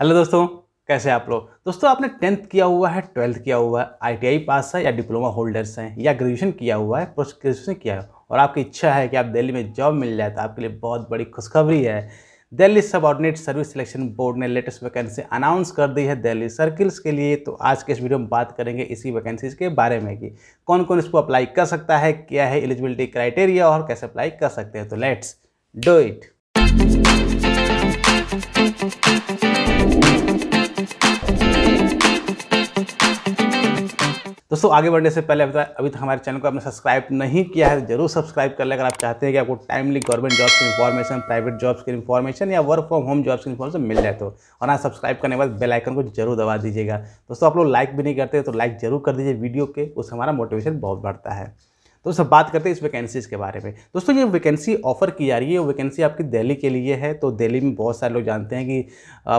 hello दोस्तों कैसे आप लोग दोस्तों आपने टेंथ किया हुआ है ट्वेल्थ किया हुआ है आईटीआई पास है या डिप्लोमा होल्डर्स हैं या ग्रेजुएशन किया हुआ है पोस्ट ग्रेजुएशन किया है और आपकी इच्छा है कि आप दिल्ली में जॉब मिल जाए तो आपके लिए बहुत बड़ी खुशखबरी है Delhi subordinate service selection board ने लेटेस्ट वैकेंसी अनाउंस कर दी है दिल्ली सर्किल्स के लिए तो आज के इस वीडियो में बात करेंगे इसी वैकेंसीज के बारे में कि कौन कौन इसको अप्लाई कर सकता है क्या है एलिजिबिलिटी क्राइटेरिया और कैसे अप्लाई कर सकते हैं तो लेट्स डू इट दोस्तों आगे बढ़ने से पहले अभी अभी तक हमारे चैनल को आपने सब्सक्राइब नहीं किया है जरूर सब्सक्राइब कर ले अगर आप चाहते हैं कि आपको टाइमली गवर्नमेंट जॉब्स की इन्फॉर्मेशन प्राइवेट जॉब्स की इन्फॉर्मेशन या वर्क फ्रॉम होम जॉब्स की इन्फॉर्मेशन मिल जाए तो और हाँ सब्सक्राइब करने के बाद बेलाइकन को जरूर दबा दीजिएगा दोस्तों आप लोग लाइक भी नहीं करते तो लाइक जरूर कर दीजिए वीडियो के उससे हमारा मोटिवेशन बहुत बढ़ता है तो सब बात करते हैं इस वैकेंसीज के बारे में दोस्तों ये वैकेंसी ऑफर की जा रही है वैकेंसी आपकी दिल्ली के लिए है तो दिल्ली में बहुत सारे लोग जानते हैं कि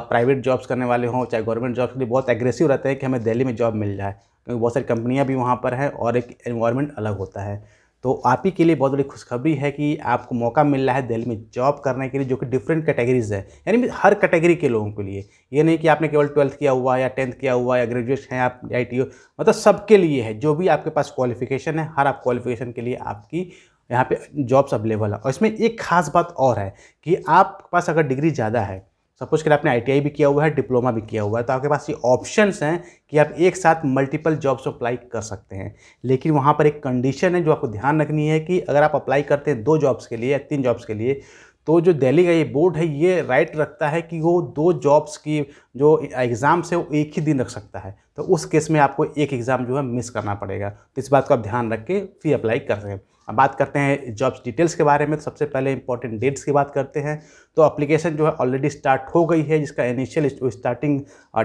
प्राइवेट जॉब्स करने वाले हों चाहे गवर्नमेंट जॉब्स के लिए बहुत एग्रेसिव रहते हैं कि हमें दिल्ली में जॉब मिल जाए क्योंकि बहुत सारी कंपनियाँ भी वहाँ पर हैं और एक इन्वायरमेंट अलग होता है तो आप ही के लिए बहुत बड़ी खुशखबरी है कि आपको मौका मिल रहा है दिल्ली में जॉब करने के लिए जो कि डिफरेंट कैटेगरीज है यानी हर कैटेगरी के लोगों के लिए ये नहीं कि आपने केवल ट्वेल्थ किया हुआ या टेंथ किया हुआ या ग्रेजुएट हैं आप आई मतलब सबके लिए है जो भी आपके पास क्वालिफिकेशन है हर आप क्वालिफिकेशन के लिए आपकी यहाँ पे जॉब्स अवेलेबल है और इसमें एक खास बात और है कि आपके पास अगर डिग्री ज़्यादा है सपोज कर आपने आई भी किया हुआ है डिप्लोमा भी किया हुआ है तो आपके पास ये ऑप्शंस हैं कि आप एक साथ मल्टीपल जॉब्स अप्लाई कर सकते हैं लेकिन वहाँ पर एक कंडीशन है जो आपको ध्यान रखनी है कि अगर आप अप्लाई करते हैं दो जॉब्स के लिए या तीन जॉब्स के लिए तो जो दिल्ली का ये बोर्ड है ये राइट रखता है कि वो दो जॉब्स की जो एग्ज़ाम्स है वो एक ही दिन रख सकता है तो उस केस में आपको एक एग्ज़ाम जो है मिस करना पड़ेगा तो इस बात को आप ध्यान रख के फिर अप्लाई कर रहे हैं अब बात करते हैं जॉब्स डिटेल्स के बारे में तो सबसे पहले इंपॉर्टेंट डेट्स की बात करते हैं तो अप्लीकेशन जो है ऑलरेडी स्टार्ट हो गई है जिसका इनिशियल स्टार्टिंग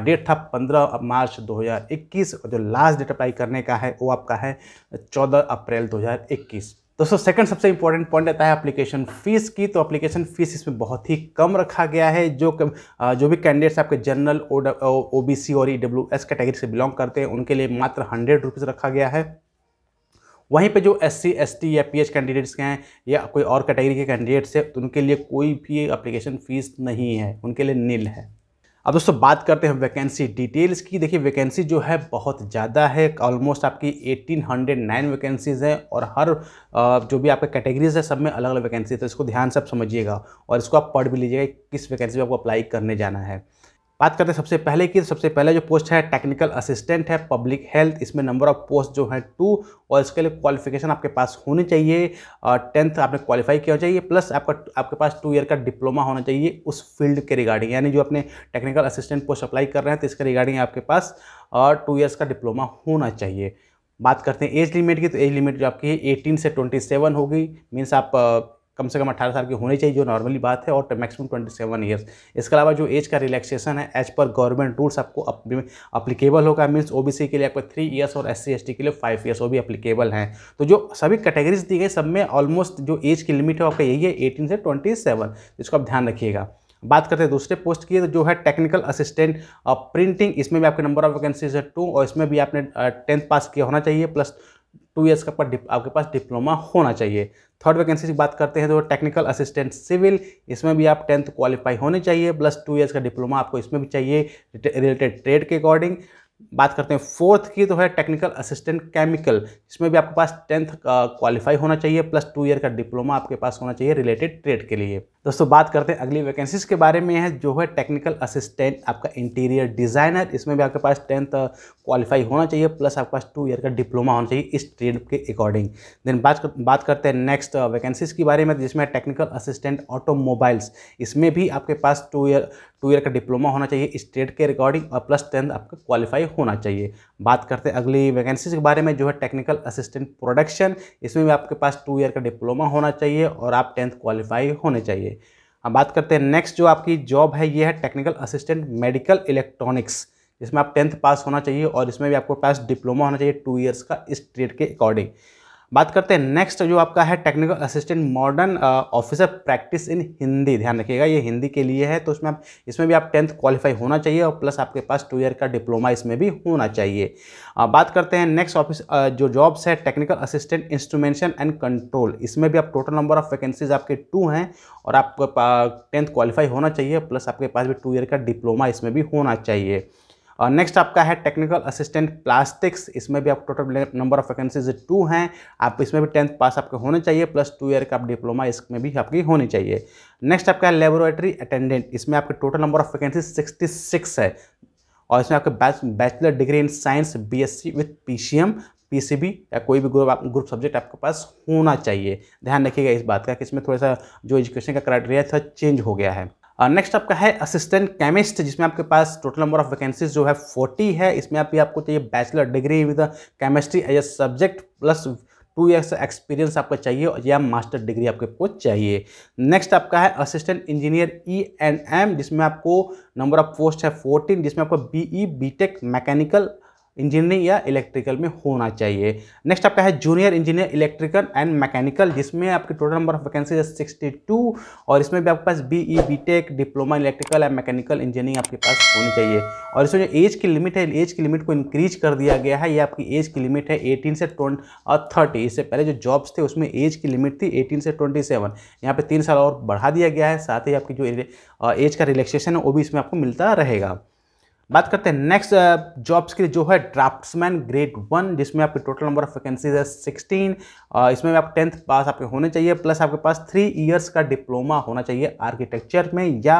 डेट था 15 मार्च 2021 और जो लास्ट डेट अप्लाई करने का है वो आपका है 14 अप्रैल 2021 दोस्तों सेकंड सबसे इंपॉर्टेंट पॉइंट रहता है एप्लीकेशन फ़ीस की तो एप्लीकेशन फ़ीस इसमें बहुत ही कम रखा गया है जो कम, जो भी कैंडिडेट्स आपके जनरल ओ बी सी और ई डब्ल्यू एस कैटेगरी से बिलोंग करते हैं उनके लिए मात्र हंड्रेड रुपीज़ रखा गया है वहीं पे जो एस सी एस टी या पी एच कैंडिडेट्स के हैं या कोई और कैटेगरी के कैंडिडेट्स हैं तो उनके लिए कोई भी अप्लीकेशन फ़ीस नहीं है उनके लिए नील है अब दोस्तों बात करते हैं वैकेंसी डिटेल्स की देखिए वैकेंसी जो है बहुत ज़्यादा है ऑलमोस्ट आपकी 1809 वैकेंसीज़ हैं और हर जो भी आपके कैटेगरीज है सब में अलग अलग वैकेंसी है तो इसको ध्यान से आप समझिएगा और इसको आप पढ़ भी लीजिएगा किस वैकेंसी में आपको अप्लाई करने जाना है बात करते हैं सबसे पहले की तो सबसे पहले जो पोस्ट है टेक्निकल असिस्टेंट है पब्लिक हेल्थ इसमें नंबर ऑफ पोस्ट जो है टू और इसके लिए क्वालिफिकेशन आपके पास होनी चाहिए टेंथ आपने क्वालिफाई किया चाहिए प्लस आपका आपके पास टू ईयर का डिप्लोमा होना चाहिए उस फील्ड के रिगार्डिंग यानी जो अपने टेक्निकल असिस्टेंट पोस्ट अप्लाई कर रहे हैं तो इसके रिगार्डिंग आपके पास टू ईयर्स का डिप्लोमा होना चाहिए बात करते हैं एज लिमिट की तो एज लिमिट जो आपकी है एटीन से ट्वेंटी सेवन होगी मीन्स आप कम से कम अठारह साल की होनी चाहिए जो नॉर्मली बात है और मैक्सिमम ट्वेंटी सेवन ईयर्स इसके अलावा जो एज का रिलैक्सेशन है एज पर गवर्नमेंट रूल्स आपको अप्लीकेबल होगा मीन्स ओबीसी के लिए आपको थ्री ईयर्स और एस सी के लिए फाइव ईयर्स वो भी अप्लीकेबल हैं तो जो सभी कैटेगरीज दी गई सब में ऑलमोस्ट जो एज की लिमिट है आपका यही है एटीन से ट्वेंटी सेवन इसको आप ध्यान रखिएगा बात करते हैं दूसरे पोस्ट की तो जो है टेक्निकल असिस्टेंट प्रिंटिंग इसमें भी आपके नंबर ऑफ वैकेंसीज है टू और इसमें भी आपने टेंथ पास किया होना चाहिए प्लस टू ईयर्स का आपके पास डिप्लोमा होना चाहिए थर्ड वैकेंसी की बात करते हैं तो टेक्निकल असिस्टेंट सिविल इसमें भी आप टेंथ क्वालिफाई होने चाहिए प्लस टू ईयर्स का डिप्लोमा आपको इसमें भी चाहिए रिलेटेड ट्रेड के अकॉर्डिंग बात करते हैं फोर्थ की तो है टेक्निकल असिस्टेंट केमिकल इसमें भी आपके पास टेंथ क्वालिफाई होना चाहिए प्लस टू ईयर का डिप्लोमा आपके पास होना चाहिए रिलेटेड ट्रेड के लिए दोस्तों बात करते हैं अगली वैकेंसीज के बारे में है जो है टेक्निकल असिस्टेंट आपका इंटीरियर डिज़ाइनर इसमें भी आपके पास टेंथ क्वालिफाई uh, होना चाहिए प्लस आपके पास टू ईयर का डिप्लोमा होना चाहिए इस ट्रेड के अकॉर्डिंग देन बात कर, बात करते हैं नेक्स्ट वैकेंसीज uh, के बारे में जिसमें टेक्निकल असिस्टेंट ऑटोमोबाइल्स इसमें भी आपके पास टू ईयर टू ईयर का डिप्लोमा होना चाहिए इस ट्रेड के अकॉर्डिंग और प्लस टेंथ आपका क्वालिफाई होना चाहिए बात करते हैं अगली वैकेंसीज के बारे में जो है टेक्निकल असिस्टेंट प्रोडक्शन इसमें भी आपके पास टू ईयर का डिप्लोमा होना चाहिए और आप टेंथ क्वालिफाई होने चाहिए अब बात करते हैं नेक्स्ट जो आपकी जॉब है ये है टेक्निकल असिस्टेंट मेडिकल इलेक्ट्रॉनिक्स जिसमें आप टेंथ पास होना चाहिए और इसमें भी आपको पास डिप्लोमा होना चाहिए टू ईयर्स का इस ट्रेड के अकॉर्डिंग बात करते हैं नेक्स्ट जो आपका है technical assistant modern officer practice in Hindi ध्यान रखिएगा ये हिंदी के लिए है तो उसमें आप इसमें भी आप टेंथ क्वालिफाई होना चाहिए और प्लस आपके पास टू ईयर का डिप्लोमा इसमें भी होना चाहिए आ, uh, बात करते हैं नेक्स्ट ऑफिस uh, जो जॉब्स है technical assistant instrumentation and control इसमें भी आप टोटल नंबर ऑफ वैकेंसीज आपके टू हैं और आपको टेंथ uh, क्वालिफाई होना चाहिए प्लस आपके पास भी टू ईयर का डिप्लोमा इसमें भी होना चाहिए और नेक्स्ट आपका है टेक्निकल असिस्टेंट प्लास्टिक्स इसमें भी आप total number of vacancies two हैं आप इसमें भी टेंथ पास आपके होने चाहिए प्लस टू ईयर का आप डिप्लोमा इसमें भी आपकी होनी चाहिए नेक्स्ट आपका है लेबोरेटरी अटेंडेंट इसमें आपके total number of vacancy sixty six है और इसमें आपके batch bachelor degree in science BSc with C PCB या कोई भी ग्रुप आप ग्रुप सब्जेक्ट आपके पास होना चाहिए ध्यान रखिएगा इस बात का कि इसमें थोड़ा सा जो एजुकेशन का क्राइटेरिया था चेंज हो गया है नेक्स्ट uh, आपका है असिस्टेंट केमिस्ट जिसमें आपके पास टोटल नंबर ऑफ वैकेंसीज जो है फोर्टी है इसमें आप भी आपको चाहिए bachelor degree with chemistry as a subject plus two years experience आपको चाहिए या मास्टर डिग्री आपके को चाहिए नेक्स्ट आपका है assistant engineer E and M जिसमें आपको नंबर ऑफ पोस्ट है फोर्टीन जिसमें आपको B E B tech mechanical engineering या इलेक्ट्रिकल में होना चाहिए नेक्स्ट आपका है junior engineer electrical and mechanical जिसमें आपके टोटल नंबर ऑफ वैकेंसी है सिक्सटी टू और इसमें भी आपके पास B E B tech diploma electrical and mechanical engineering आपके पास होनी चाहिए और इसमें जो एज की लिमिट है एज की लिमिट को इंक्रीज कर दिया गया है ये आपकी एज की लिमिट है एटीन से थर्टी इससे पहले जो जॉब्स थे उसमें एज की लिमिट थी एटीन से ट्वेंटी सेवन यहाँ पर तीन साल और बढ़ा दिया गया है साथ ही आपकी जो एज का रिलेक्सेशन है वो भी इसमें आपको मिलता रहेगा बात करते हैं नेक्स्ट जॉब्स uh, के लिए जो है ड्राफ्ट्समैन ग्रेड वन जिसमें आपके टोटल नंबर ऑफ वैकेंसीज है सिक्सटीन uh, इसमें आप टेंथ पास आपके होने चाहिए प्लस आपके पास थ्री इयर्स का डिप्लोमा होना चाहिए आर्किटेक्चर में या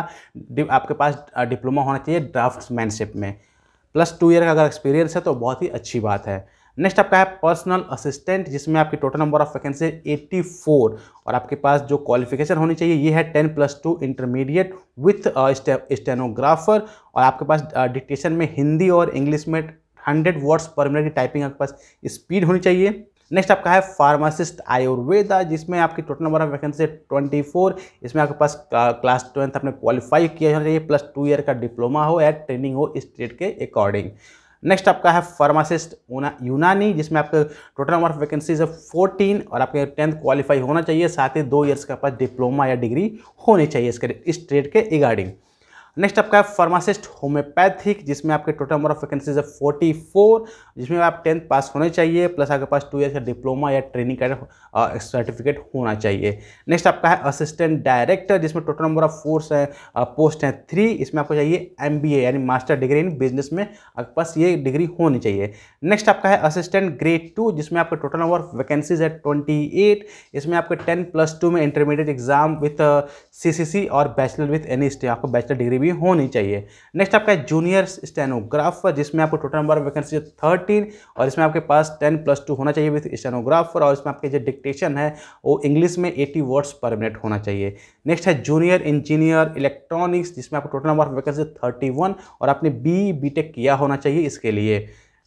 आपके पास डिप्लोमा uh, होना चाहिए ड्राफ्ट्समैनशिप में प्लस टू ईयर का अगर एक्सपीरियंस है तो बहुत ही अच्छी बात है नेक्स्ट आपका है पर्सनल असिस्टेंट जिसमें आपकी टोटल नंबर ऑफ वैकेंसी 84 और आपके पास जो क्वालिफिकेशन होनी चाहिए ये है 10 plus two intermediate with stenographer और आपके पास डिक्टेशन uh, में हिंदी और इंग्लिश में 100 वर्ड्स पर मिनट की टाइपिंग आपके पास स्पीड होनी चाहिए नेक्स्ट आपका है फार्मासिस्ट आयुर्वेदा जिसमें आपकी total number of vacancy twenty four इसमें आपके पास क्लास uh, ट्वेल्थ आपने क्वालिफाई किया होना चाहिए प्लस टू ईयर का डिप्लोमा हो या ट्रेनिंग हो स्टेट के अकॉर्डिंग नेक्स्ट आपका है फार्मासिस्ट यूनानी जिसमें आपका टोटल नंबर ऑफ वैकेंसीज है फोर्टीन और आपके टेंथ क्वालिफाई होना चाहिए साथ ही दो ईयर्स के पास डिप्लोमा या डिग्री होनी चाहिए इसके इस ट्रेड के रिगार्डिंग नेक्स्ट आपका है फार्मासिस्ट होम्योपैथिक जिसमें आपके टोटल नंबर ऑफ वैकेंसीज है 44 जिसमें आप टेंथ पास होने चाहिए प्लस आपके पास टू ईयर का डिप्लोमा या ट्रेनिंग का सर्टिफिकेट होना चाहिए नेक्स्ट आपका है असिस्टेंट डायरेक्टर जिसमें टोटल नंबर ऑफ फोर्स है पोस्ट हैं थ्री इसमें आपको चाहिए एम यानी मास्टर डिग्री इन बिजनेस में आपके पास ये डिग्री होनी चाहिए नेक्स्ट आपका है असिस्टेंट ग्रेड टू जिसमें आपके टोटल नंबर ऑफ वैकेंसीज है ट्वेंटी एट इसमें आपके टेन प्लस टू में इंटरमीडिएट एग्जाम विथ सी और बैचलर विथ एनी स्टे आपको बैचलर डिग्री भी होनी चाहिए नेक्स्ट आपका जूनियर स्टेनोग्राफर जिसमें आपको total number of vacancy thirteen और इसमें आपके पास टेन प्लस टू होना चाहिए विथ स्टेनोग्राफर और इसमें आपके जो डिक्टेशन है वो इंग्लिश में एटी वर्ड्स पर मिनट होना चाहिए नेक्स्ट है जूनियर इंजीनियर इलेक्ट्रॉनिक्स जिसमें आपको total number of vacancy thirty और आपने बी बी किया होना चाहिए इसके लिए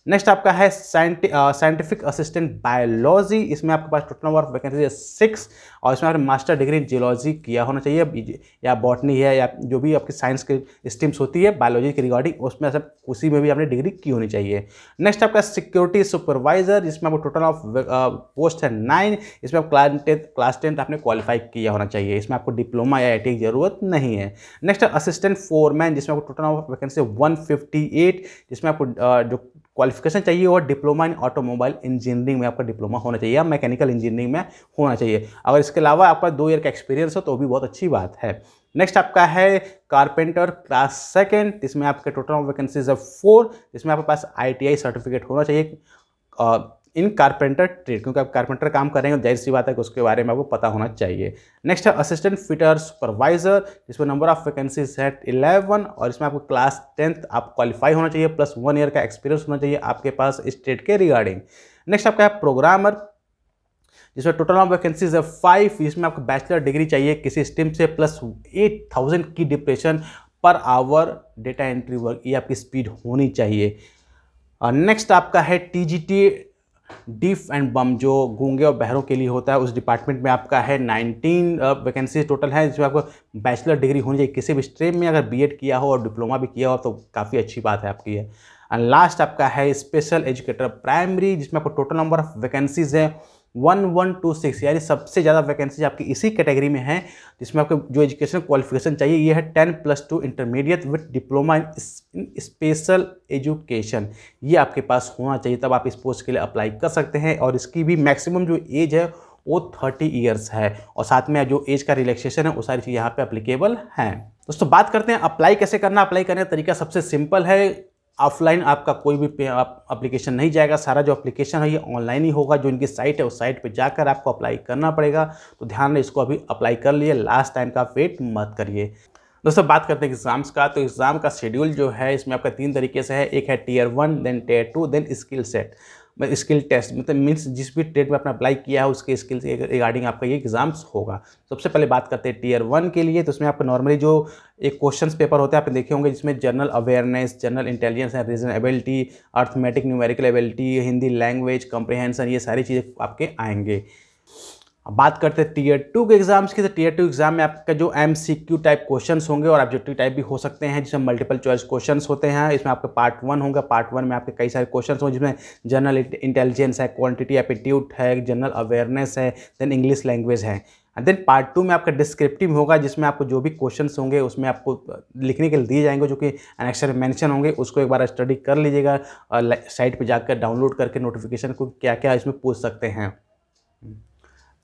नेक्स्ट आपका है साइंटिफिक असिस्टेंट बायोलॉजी इसमें आपके पास टोटल नंबर ऑफ वैकेंसी है सिक्स और इसमें आपने मास्टर डिग्री इन जियोलॉजी किया होना चाहिए या बॉटनी है या जो भी आपकी साइंस की स्ट्रीम्स होती है बायोलॉजी की रिगार्डिंग उसमें सब उसी में भी आपने डिग्री की होनी चाहिए नेक्स्ट आपका सिक्योरिटी सुपरवाइजर जिसमें आपको टोटल ऑफ पोस्ट है नाइन इसमें आप क्लास टेंथ क्लास टेंथ आपने क्वालिफाई किया होना चाहिए इसमें आपको डिप्लोमा या आई e की जरूरत नहीं है नेक्स्ट असिस्टेंट फोरमैन जिसमें आपको टोटल ऑफ वैकेंसी वन जिसमें आपको uh, जो क्वालिफिकेशन चाहिए और डिप्लोमा इन ऑटोमोबाइल इंजीनियरिंग में आपका डिप्लोमा होना चाहिए या मैकेनिकल इंजीनियरिंग में होना चाहिए अगर इसके अलावा आपका दो ईयर का एक्सपीरियंस हो तो भी बहुत अच्छी बात है नेक्स्ट आपका है कारपेंटर क्लास सेकेंड जिसमें आपके टोटल वैकेंसीज है फोर जिसमें आपके पास आई सर्टिफिकेट होना चाहिए इन कारपेंटर ट्रेड क्योंकि आप कारपेंटर काम कर रहे हैं जाहिर सी बात है कि उसके बारे में आपको पता होना चाहिए नेक्स्ट है असिस्टेंट फिटर सुपरवाइजर जिसमें नंबर ऑफ वैकेंसीज है इलेवन और इसमें आपको क्लास टेंथ आप क्वालिफाई होना चाहिए प्लस वन ईयर का एक्सपीरियंस होना चाहिए आपके पास इस ट्रेड के रिगार्डिंग नेक्स्ट आपका है प्रोग्रामर जिसमें टोटल ऑफ वैकेंसीज है फाइव इसमें आपको बैचलर डिग्री चाहिए किसी स्टीम से plus eight thousand key depression per hour data entry work ये आपकी स्पीड होनी चाहिए नेक्स्ट uh, आपका है टी टी डिफ एंड बम जो गूंगे और बहरों के लिए होता है उस डिपार्टमेंट में आपका है 19 वैकेंसीज टोटल है जिसमें आपको बैचलर डिग्री होनी चाहिए किसी भी स्ट्रीम में अगर बीएड किया हो और डिप्लोमा भी किया हो तो काफ़ी अच्छी बात है आपकी है एंड लास्ट आपका है स्पेशल एजुकेटर प्राइमरी जिसमें आपको टोटल नंबर ऑफ वैकेंसीज है वन वन टू सिक्स यानी सबसे ज़्यादा वैकेंसीज आपकी इसी कैटेगरी में है जिसमें आपको जो एजुकेशन क्वालिफिकेशन चाहिए ये है ten plus two intermediate with diploma in special education ये आपके पास होना चाहिए तब आप इस पोस्ट के लिए अप्लाई कर सकते हैं और इसकी भी मैक्सिमम जो एज है वो थर्टी ईयर्स है और साथ में जो एज का रिलैक्सेशन है वो सारी चीज़ यहाँ पे अप्लीकेबल हैं दोस्तों बात करते हैं अप्लाई कैसे करना अप्लाई करने का तरीका सबसे सिंपल है ऑफलाइन आपका कोई भी अप्लीकेशन नहीं जाएगा सारा जो अप्लीकेशन है ये ऑनलाइन ही होगा जो इनकी साइट है उस साइट पे जाकर आपको अप्लाई करना पड़ेगा तो ध्यान रहे इसको अभी अप्लाई कर लिए लास्ट टाइम का वेट मत करिए दोस्तों बात करते हैं एग्ज़ाम्स का तो एग्ज़ाम का शेड्यूल जो है इसमें आपका तीन तरीके से है एक है tier one then tier two then skill set मतलब स्किल टेस्ट मतलब मीन्स जिस भी ट्रेड में आपने अप्लाई किया है उसके स्किल्स के रिगार्डिंग आपका ये एग्जाम्स होगा सबसे पहले बात करते हैं टीयर वन के लिए तो उसमें आपका नॉर्मली जो एक क्वेश्चंस पेपर होते हैं आपने देखे होंगे जिसमें general awareness general intelligence and reason ability arithmetic numerical ability Hindi language comprehension ये सारी चीज़ें आपके आएंगे अब बात करते हैं टीयर टू के एग्जाम्स की तो टीयर टू एग्जाम में आपका जो M C Q type question होंगे और ऑब्जेक्टिव टाइप भी हो सकते हैं जिसमें मल्टीपल चॉइस क्वेश्चन होते हैं इसमें आपका पार्ट वन होगा पार्ट वन में आपके कई सारे क्वेश्चन होंगे जिसमें जनरल इंटेलिजेंस है क्वान्टिटी एप्टीट्यूड है जनरल अवेयरनेस है देन इंग्लिश लैंग्वेज है एंड देन पार्ट टू में आपका डिस्क्रिप्टिव होगा जिसमें आपको जो भी क्वेश्चंस होंगे उसमें आपको लिखने के लिए दिए जाएंगे जो कि अनेक्सर मेंशन होंगे उसको एक बार स्टडी कर लीजिएगा और साइट पे जाकर डाउनलोड करके नोटिफिकेशन को क्या क्या इसमें पूछ सकते हैं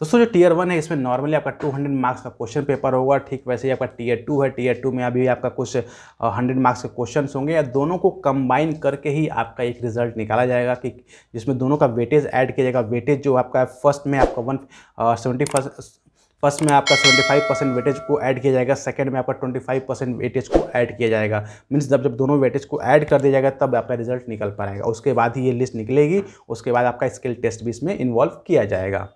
दोस्तों जो टीयर वन है इसमें नॉर्मली आपका 200 मार्क्स का क्वेश्चन पेपर होगा ठीक वैसे ही आपका टीयर टू है टीयर टू में अभी आपका कुछ 100 मार्क्स के क्वेश्चन होंगे या दोनों को कंबाइन करके ही आपका एक रिजल्ट निकाला जाएगा कि जिसमें दोनों का वेटेज ऐड किया जाएगा वेटेज जो आपका फर्स्ट में आपका वन सेवेंटी फर्स्ट फर्स्ट में आपका 75 परसेंट वेटेज को ऐड किया जाएगा सेकंड में आपका 25 परसेंट वेटेज को ऐड किया जाएगा मीन्स जब जब दोनों वेटेज को ऐड कर दिया जाएगा तब आपका रिजल्ट निकल पाएगा उसके बाद ही ये लिस्ट निकलेगी उसके बाद आपका स्किल टेस्ट भी इसमें इन्वॉल्व किया जाएगा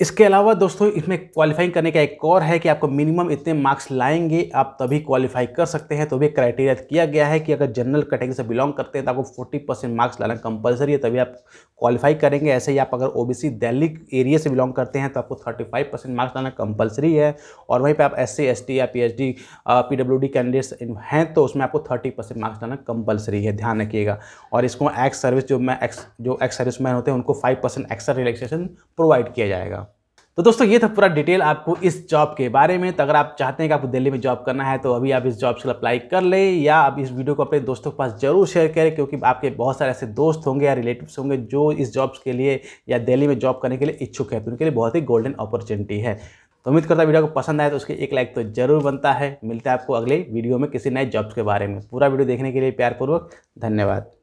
इसके अलावा दोस्तों इसमें क्वालिफाइंग करने का एक और है कि आपको मिनिमम इतने मार्क्स लाएंगे आप तभी क्वालिफाई कर सकते हैं तो भी क्राइटेरिया किया गया है कि अगर जनरल कैटेगरी से बिलोंग करते हैं तो आपको 40 परसेंट मार्क्स लाना कंपलसरी है तभी आप क्वालिफाई करेंगे ऐसे ही आप अगर ओबीसी दिल्ली एरिया से बिलोंग करते हैं तो आपको थर्टी परसेंट मार्क्स लाना कंपलसरी है और वहीं पर आप एस सी या P H D P W D candidates हैं तो उसमें आपको थर्टी परसेंट मार्क्स लाना कंपलसरी है ध्यान रखिएगा और इसको एक्स सर्विस जो मैं एक्स जो एक्स सर्विस मैन होते हैं उनको five percent extra relaxation provide किया जाएगा तो दोस्तों ये था पूरा डिटेल आपको इस जॉब के बारे में तो अगर आप चाहते हैं कि आपको दिल्ली में जॉब करना है तो अभी आप इस जॉब से अप्लाई कर लें या आप इस वीडियो को अपने दोस्तों के पास जरूर शेयर करें क्योंकि आपके बहुत सारे ऐसे दोस्त होंगे या रिलेटिव्स होंगे जो इस जॉब्स के लिए या दिल्ली में जॉब करने के लिए इच्छुक है तो उनके लिए बहुत ही गोल्डन अपॉर्चुनिटी है तो उम्मीद करता है वीडियो को पसंद आए तो उसके एक लाइक तो जरूर बनता है मिलता है आपको अगले वीडियो में किसी नए जॉब्स के बारे में पूरा वीडियो देखने के लिए प्यारपूर्वक धन्यवाद